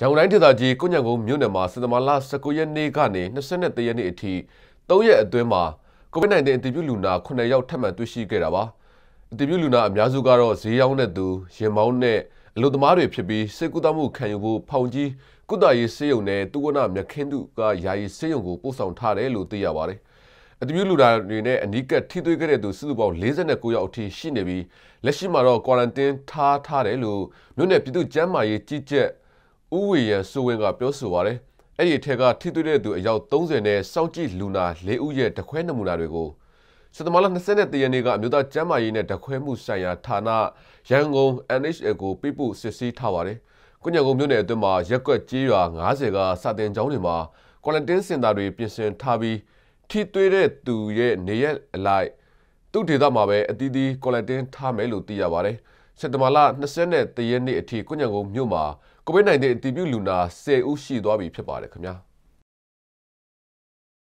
ရန်ကုန်တိုင်းဒေသကြီးကိုညံကုန်းမြို့နယ်မှာစက်တဘာလ19ရက်နေ့ကနေ23ရက်နေ့အထိ3ရက်အတွင်းမှာ COVID-19 အတည်ပြုလူနာ9ယောက်ထပ်မံတွေ့ရှိခဲ့တာပါ။အတည်ပြုလူနာအများစုကတော့ဈေးရောင်းတဲ့သူ၊ရင်မောင်းနဲ့အလုပ်သမားတွေဖြစ်ပြီးစိတ်ကူးတမှုခံယူဖို့ဖောင်ကြီးကုသရေးဆေးရုံနဲ့သူဝနမြခင်းသူကယာယီဆေးရုံကိုပို့ဆောင်ထားတယ်လို့သိရပါတယ်။အတည်ပြုလူနာတွေနဲ့အနီးကပ်ထိတွေ့ခဲ့တဲ့သူစုစုပေါင်း49ယောက်အထိရှိနေပြီးလက်ရှိမှာတော့ quarantine ထားထားတယ်လို့မြို့နယ်ပြည်သူ့ကျန်းမာရေးကြီးကြပ်ဥဝေရန်စိုးဝင်းကပြောဆိုပါတယ်။အဲ့ဒီအထက်ကထိတွေ့တဲ့သူအယောက်30နဲ့စောင့်ကြည့်လူနာ၄ဦးရဲ့တခွဲနမူနာတွေကိုစက်တမလ23ရက်နေ့ကအမျိုးသားကျန်းမာရေးနဲ့တခွဲမှုဆိုင်ရာဌာနရန်ကုန် NHL ကိုပြပုစစ်ဆေးထားပါတယ်။ကုညံကုန်မြို့နယ်အတွင်းမှာရက်ကွက်ကြေးရွာ90ကစာတင်ကျောင်းတွေမှာကွာရန်တင်းစင်တာတွေပြင်ဆင်ထားပြီးထိတွေ့တဲ့သူရဲ့နေရက်အလိုက်သူ့ဒေသမှာပဲအသီးသီးကွာရန်တင်းထားမယ်လို့သိရပါတယ်။စက်တဘာလ23ရက်နေ့အထိကိုညံကုန်းမြို့မှာကိုဗစ် -19 အတည်ပြုလူနာ10ဦးရှိသွားပြီဖြစ်ပါတယ်ခင်ဗျာ။